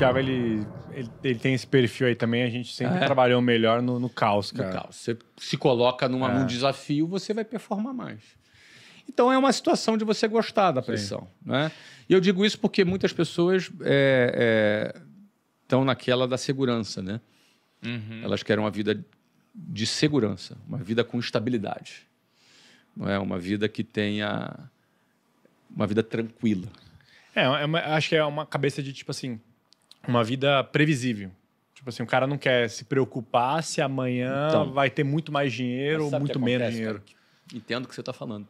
Thiago, ele, ele, ele, tem esse perfil aí também. A gente sempre é. trabalhou melhor no, no caos, cara. No caos. Você se coloca numa, é. num desafio, você vai performar mais. Então é uma situação de você gostar da pressão. Né? E eu digo isso porque muitas pessoas estão é, é naquela da segurança, né? Uhum. Elas querem uma vida de segurança, uma vida com estabilidade. Não é uma vida que tenha uma vida tranquila. É, é uma, acho que é uma cabeça de tipo assim, uma vida previsível. Tipo assim, o cara não quer se preocupar se amanhã então, vai ter muito mais dinheiro ou muito menos dinheiro. Cara? Entendo o que você está falando.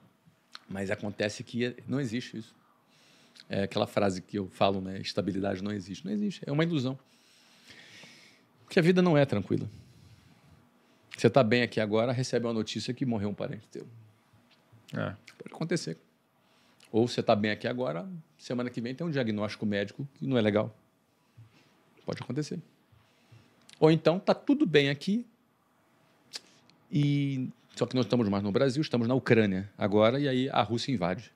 Mas acontece que não existe isso. É aquela frase que eu falo, né? Estabilidade não existe. Não existe. É uma ilusão. Porque a vida não é tranquila. Você está bem aqui agora, recebe uma notícia que morreu um parente teu. É. Pode acontecer. Ou você está bem aqui agora, semana que vem tem um diagnóstico médico que não é legal. Pode acontecer. Ou então, tá tudo bem aqui, e só que não estamos mais no Brasil, estamos na Ucrânia agora, e aí a Rússia invade.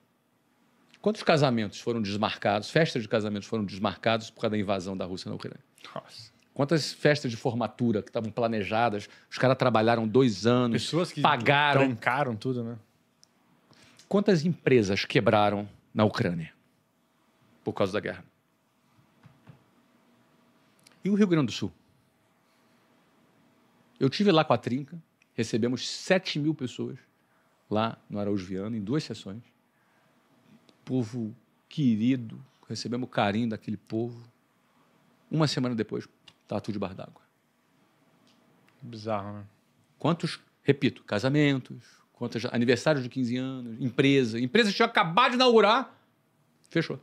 Quantos casamentos foram desmarcados, festas de casamentos foram desmarcados por causa da invasão da Rússia na Ucrânia? Nossa. Quantas festas de formatura que estavam planejadas, os caras trabalharam dois anos, Pessoas que pagaram. Trancaram tudo, né? Quantas empresas quebraram na Ucrânia por causa da guerra? E o Rio Grande do Sul? Eu tive lá com a Trinca, recebemos 7 mil pessoas lá no Araújo Viana, em duas sessões. Povo querido, recebemos o carinho daquele povo. Uma semana depois, tá tudo de bar d'água. Bizarro, né? Quantos, repito, casamentos, quantos aniversários de 15 anos, empresa. Empresa tinha acabado de inaugurar, fechou.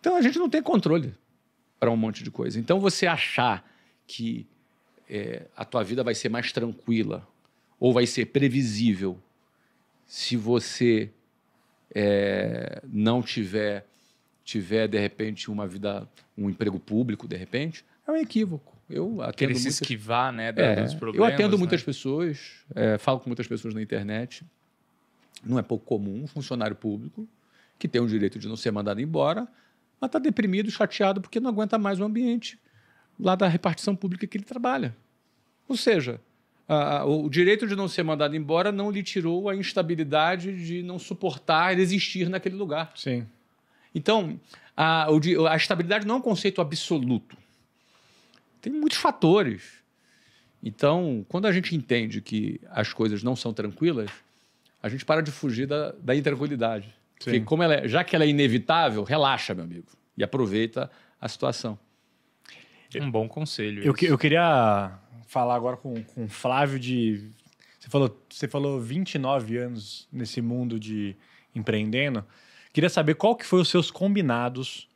Então a gente não tem controle para um monte de coisa. Então, você achar que é, a tua vida vai ser mais tranquila ou vai ser previsível se você é, não tiver tiver de repente uma vida um emprego público de repente é um equívoco eu atendo muitas... se esquivar né é, problemas eu atendo né? muitas pessoas é, falo com muitas pessoas na internet não é pouco comum um funcionário público que tem o direito de não ser mandado embora mas está deprimido, chateado, porque não aguenta mais o ambiente lá da repartição pública que ele trabalha. Ou seja, a, o direito de não ser mandado embora não lhe tirou a instabilidade de não suportar existir naquele lugar. Sim. Então, a, a estabilidade não é um conceito absoluto. Tem muitos fatores. Então, quando a gente entende que as coisas não são tranquilas, a gente para de fugir da, da intranquilidade. Porque como ela é, já que ela é inevitável, relaxa, meu amigo, e aproveita a situação. É um bom conselho. Eu, eu, queria falar agora com, com o Flávio de. Você falou, você falou 29 anos nesse mundo de empreendendo. Queria saber qual que foi os seus combinados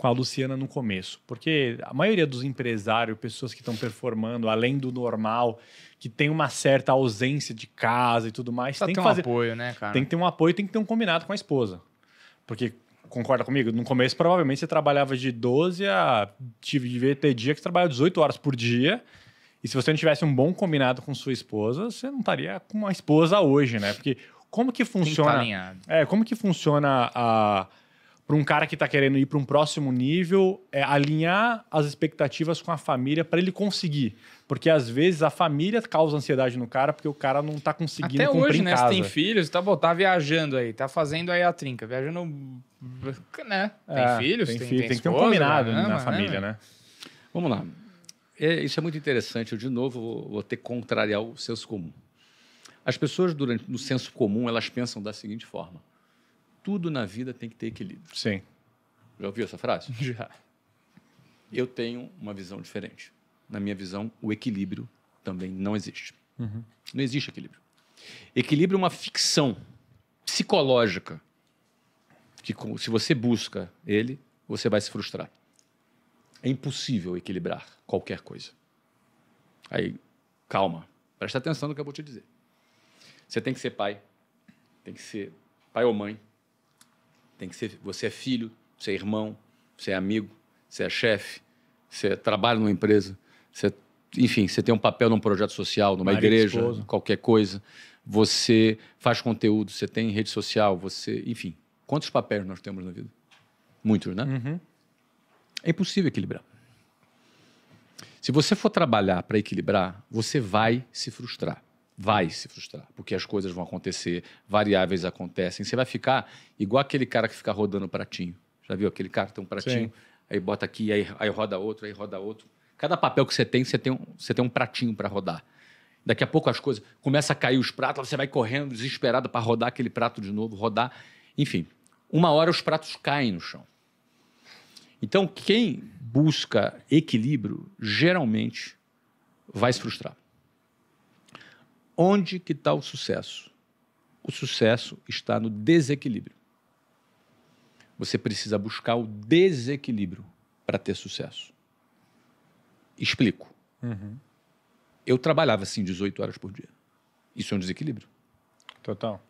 com a Luciana no começo, porque a maioria dos empresários, pessoas que estão performando além do normal, que tem uma certa ausência de casa e tudo mais, Só tem que um fazer, apoio, né, cara? Tem que ter um apoio, tem que ter um combinado com a esposa. Porque concorda comigo? No começo provavelmente você trabalhava de 12 a tive de ter dia que trabalhava 18 horas por dia. E se você não tivesse um bom combinado com sua esposa, você não estaria com uma esposa hoje, né? Porque como que funciona? Tem que tá é, como que funciona a para um cara que está querendo ir para um próximo nível, é alinhar as expectativas com a família para ele conseguir. Porque às vezes a família causa ansiedade no cara porque o cara não está conseguindo Até hoje, né? Você tem filhos, tá, bom, tá viajando aí, tá fazendo aí a trinca, viajando. Né? Tem é, filhos, tem, tem, filho, tem, tem que ter um combinado né? na mas, família, né? Vamos lá. É, isso é muito interessante. Eu, de novo, vou, vou ter que contrariar o senso comum. As pessoas, durante no senso comum, elas pensam da seguinte forma tudo na vida tem que ter equilíbrio. Sim. Já ouviu essa frase? Já. Eu tenho uma visão diferente. Na minha visão, o equilíbrio também não existe. Uhum. Não existe equilíbrio. Equilíbrio é uma ficção psicológica que, se você busca ele, você vai se frustrar. É impossível equilibrar qualquer coisa. Aí, calma, presta atenção no que eu vou te dizer. Você tem que ser pai, tem que ser pai ou mãe, tem que ser, você é filho, você é irmão, você é amigo, você é chefe, você trabalha numa empresa, você, enfim, você tem um papel num projeto social, numa igreja, qualquer coisa. Você faz conteúdo, você tem rede social, você, enfim, quantos papéis nós temos na vida? Muitos, né? Uhum. É impossível equilibrar. Se você for trabalhar para equilibrar, você vai se frustrar vai se frustrar, porque as coisas vão acontecer, variáveis acontecem. Você vai ficar igual aquele cara que fica rodando pratinho. Já viu aquele cara que tem um pratinho, Sim. aí bota aqui, aí, aí roda outro, aí roda outro. Cada papel que você tem, você tem um, você tem um pratinho para rodar. Daqui a pouco as coisas começa a cair os pratos, você vai correndo desesperado para rodar aquele prato de novo, rodar, enfim. Uma hora os pratos caem no chão. Então, quem busca equilíbrio geralmente vai se frustrar. Onde que está o sucesso? O sucesso está no desequilíbrio. Você precisa buscar o desequilíbrio para ter sucesso. Explico. Uhum. Eu trabalhava assim 18 horas por dia. Isso é um desequilíbrio. Total.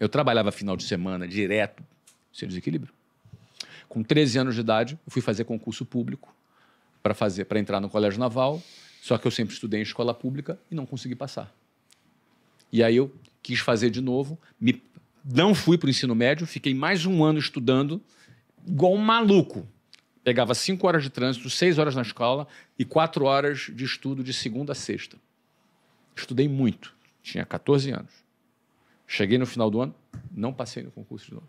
Eu trabalhava final de semana direto. Isso é desequilíbrio. Com 13 anos de idade, eu fui fazer concurso público para fazer para entrar no colégio naval. Só que eu sempre estudei em escola pública e não consegui passar. E aí eu quis fazer de novo, me, não fui para o ensino médio, fiquei mais um ano estudando, igual um maluco. Pegava cinco horas de trânsito, seis horas na escola e quatro horas de estudo de segunda a sexta. Estudei muito, tinha 14 anos. Cheguei no final do ano, não passei no concurso de novo.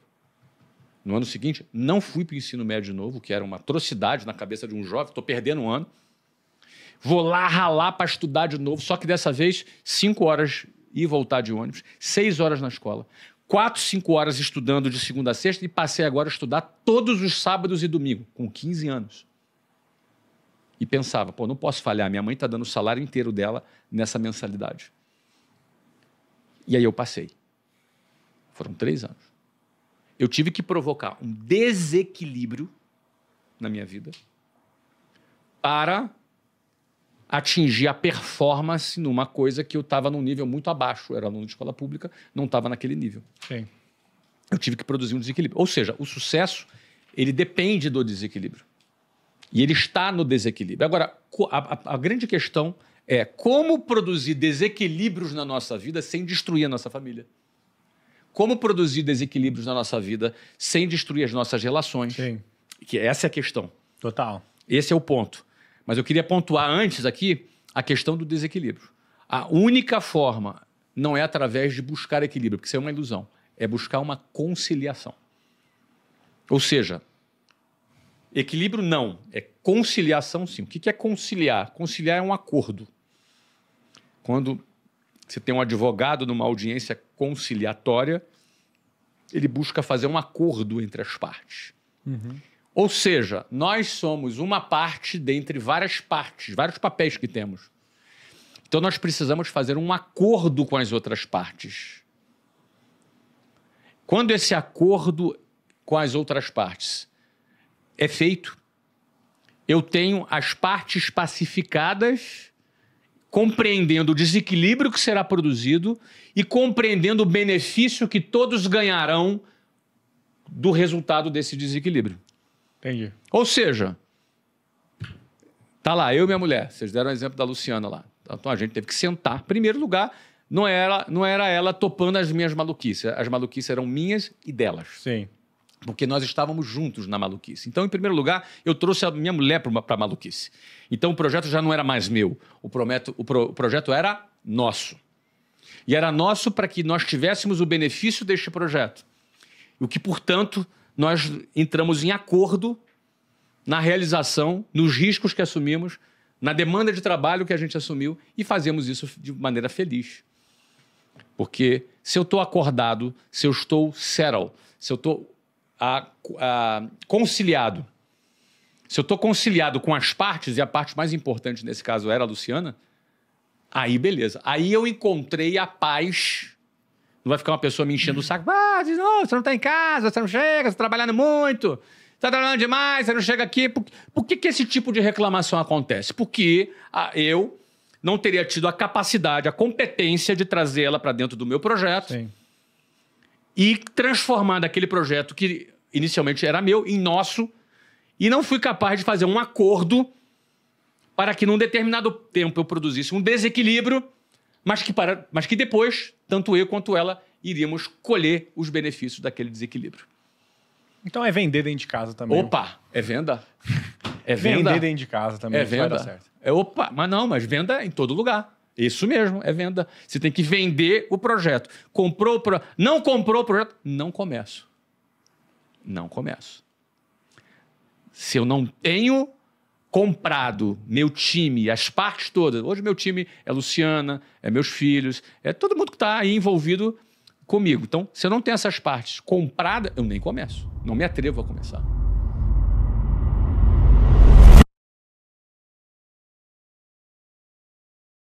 No ano seguinte, não fui para o ensino médio de novo, que era uma atrocidade na cabeça de um jovem, estou perdendo um ano. Vou lá ralar para estudar de novo, só que dessa vez, cinco horas e voltar de ônibus, seis horas na escola, quatro, cinco horas estudando de segunda a sexta e passei agora a estudar todos os sábados e domingo, com 15 anos. E pensava, pô, não posso falhar, minha mãe está dando o salário inteiro dela nessa mensalidade. E aí eu passei. Foram três anos. Eu tive que provocar um desequilíbrio na minha vida para atingir a performance numa coisa que eu estava num nível muito abaixo. Eu era aluno de escola pública, não estava naquele nível. Sim. Eu tive que produzir um desequilíbrio. Ou seja, o sucesso ele depende do desequilíbrio. E ele está no desequilíbrio. Agora, a, a, a grande questão é como produzir desequilíbrios na nossa vida sem destruir a nossa família como produzir desequilíbrios na nossa vida sem destruir as nossas relações. Sim. Que essa é a questão. Total. Esse é o ponto. Mas eu queria pontuar antes aqui a questão do desequilíbrio. A única forma não é através de buscar equilíbrio, porque isso é uma ilusão. É buscar uma conciliação. Ou seja, equilíbrio não, é conciliação sim. O que é conciliar? Conciliar é um acordo. Quando você tem um advogado numa audiência conciliatória, ele busca fazer um acordo entre as partes. Uhum. Ou seja, nós somos uma parte dentre várias partes, vários papéis que temos. Então nós precisamos fazer um acordo com as outras partes. Quando esse acordo com as outras partes é feito, eu tenho as partes pacificadas, compreendendo o desequilíbrio que será produzido e compreendendo o benefício que todos ganharão do resultado desse desequilíbrio. Entendi. Ou seja, tá lá, eu e minha mulher. Vocês deram o exemplo da Luciana lá. Então a gente teve que sentar. Primeiro lugar, não era, não era ela topando as minhas maluquices. As maluquices eram minhas e delas. Sim. Porque nós estávamos juntos na maluquice. Então, em primeiro lugar, eu trouxe a minha mulher para a maluquice. Então, o projeto já não era mais meu. O, prometo, o, pro, o projeto era nosso. E era nosso para que nós tivéssemos o benefício deste projeto. O que, portanto, nós entramos em acordo na realização, nos riscos que assumimos, na demanda de trabalho que a gente assumiu e fazemos isso de maneira feliz. Porque se eu estou acordado, se eu estou settled, se eu estou conciliado, se eu estou conciliado com as partes, e a parte mais importante nesse caso era a Luciana, aí beleza. Aí eu encontrei a paz não vai ficar uma pessoa me enchendo o saco. Ah, diz, não, você não tá em casa, você não chega, você tá trabalhando muito, você tá trabalhando demais, você não chega aqui. Por, por que, que esse tipo de reclamação acontece? Porque ah, eu não teria tido a capacidade, a competência de trazê-la para dentro do meu projeto Sim. e transformar daquele projeto que inicialmente era meu em nosso e não fui capaz de fazer um acordo para que num determinado tempo eu produzisse um desequilíbrio mas que, para, mas que depois, tanto eu quanto ela, iríamos colher os benefícios daquele desequilíbrio. Então é vender dentro de casa também. Opa, é venda. É venda. Vender dentro de casa também. É venda. Vai dar certo. É opa, mas não, mas venda em todo lugar. Isso mesmo, é venda. Você tem que vender o projeto. Comprou o pro... Não comprou o projeto? Não começo. Não começo. Se eu não tenho comprado meu time, as partes todas. Hoje meu time é Luciana, é meus filhos, é todo mundo que está aí envolvido comigo. Então, se eu não tenho essas partes compradas, eu nem começo. Não me atrevo a começar.